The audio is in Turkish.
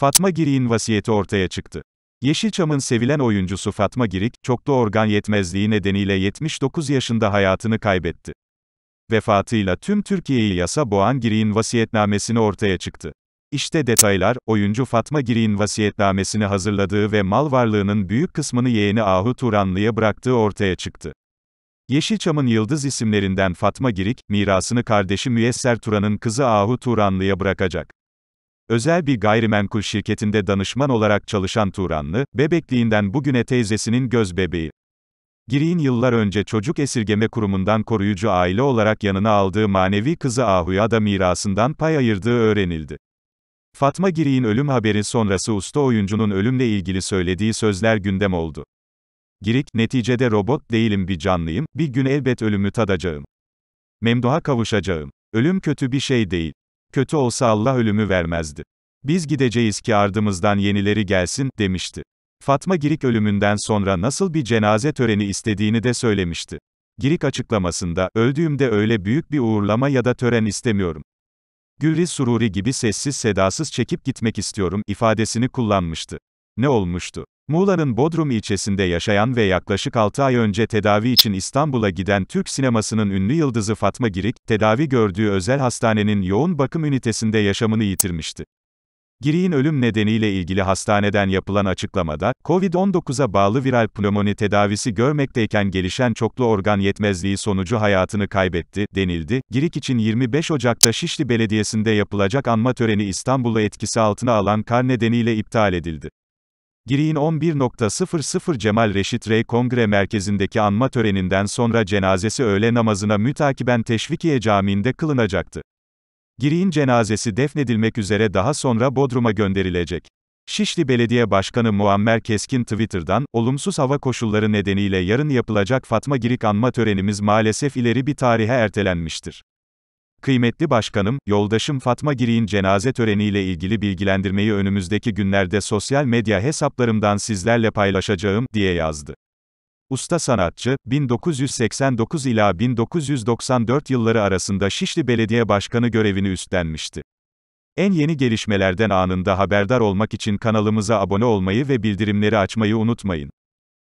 Fatma Girik'in vasiyeti ortaya çıktı. Yeşilçam'ın sevilen oyuncusu Fatma Girik, çoklu organ yetmezliği nedeniyle 79 yaşında hayatını kaybetti. Vefatıyla tüm Türkiye'yi yasa boğan Girik'in vasiyetnamesini ortaya çıktı. İşte detaylar, oyuncu Fatma Girik'in vasiyetnamesini hazırladığı ve mal varlığının büyük kısmını yeğeni Ahu Turanlı'ya bıraktığı ortaya çıktı. Yeşilçam'ın yıldız isimlerinden Fatma Girik, mirasını kardeşi Müyesser Turan'ın kızı Ahu Turanlı'ya bırakacak. Özel bir gayrimenkul şirketinde danışman olarak çalışan Turanlı, bebekliğinden bugüne teyzesinin göz bebeği. Giri'in yıllar önce Çocuk Esirgeme Kurumu'ndan koruyucu aile olarak yanına aldığı manevi kızı Ahu'ya da mirasından pay ayırdığı öğrenildi. Fatma Giri'in ölüm haberi sonrası usta oyuncunun ölümle ilgili söylediği sözler gündem oldu. Girik, neticede robot değilim bir canlıyım, bir gün elbet ölümü tadacağım. Memduha kavuşacağım. Ölüm kötü bir şey değil. Kötü olsa Allah ölümü vermezdi. Biz gideceğiz ki ardımızdan yenileri gelsin, demişti. Fatma Girik ölümünden sonra nasıl bir cenaze töreni istediğini de söylemişti. Girik açıklamasında, öldüğümde öyle büyük bir uğurlama ya da tören istemiyorum. Gülriz Sururi gibi sessiz sedasız çekip gitmek istiyorum ifadesini kullanmıştı. Ne olmuştu? Muğla'nın Bodrum ilçesinde yaşayan ve yaklaşık 6 ay önce tedavi için İstanbul'a giden Türk sinemasının ünlü yıldızı Fatma Girik, tedavi gördüğü özel hastanenin yoğun bakım ünitesinde yaşamını yitirmişti. Girik'in ölüm nedeniyle ilgili hastaneden yapılan açıklamada, COVID-19'a bağlı viral pnömoni tedavisi görmekteyken gelişen çoklu organ yetmezliği sonucu hayatını kaybetti, denildi. Girik için 25 Ocak'ta Şişli Belediyesi'nde yapılacak anma töreni İstanbul'u etkisi altına alan kar nedeniyle iptal edildi. Giriğin 11.00 Cemal Reşit Rey Kongre Merkezi'ndeki anma töreninden sonra cenazesi öğle namazına mütakiben Teşvikiye Camii'nde kılınacaktı. Giriğin cenazesi defnedilmek üzere daha sonra Bodrum'a gönderilecek. Şişli Belediye Başkanı Muammer Keskin Twitter'dan, olumsuz hava koşulları nedeniyle yarın yapılacak Fatma Girik anma törenimiz maalesef ileri bir tarihe ertelenmiştir. Kıymetli Başkanım, yoldaşım Fatma Giri'nin cenaze töreniyle ilgili bilgilendirmeyi önümüzdeki günlerde sosyal medya hesaplarımdan sizlerle paylaşacağım, diye yazdı. Usta sanatçı, 1989 ila 1994 yılları arasında Şişli Belediye Başkanı görevini üstlenmişti. En yeni gelişmelerden anında haberdar olmak için kanalımıza abone olmayı ve bildirimleri açmayı unutmayın.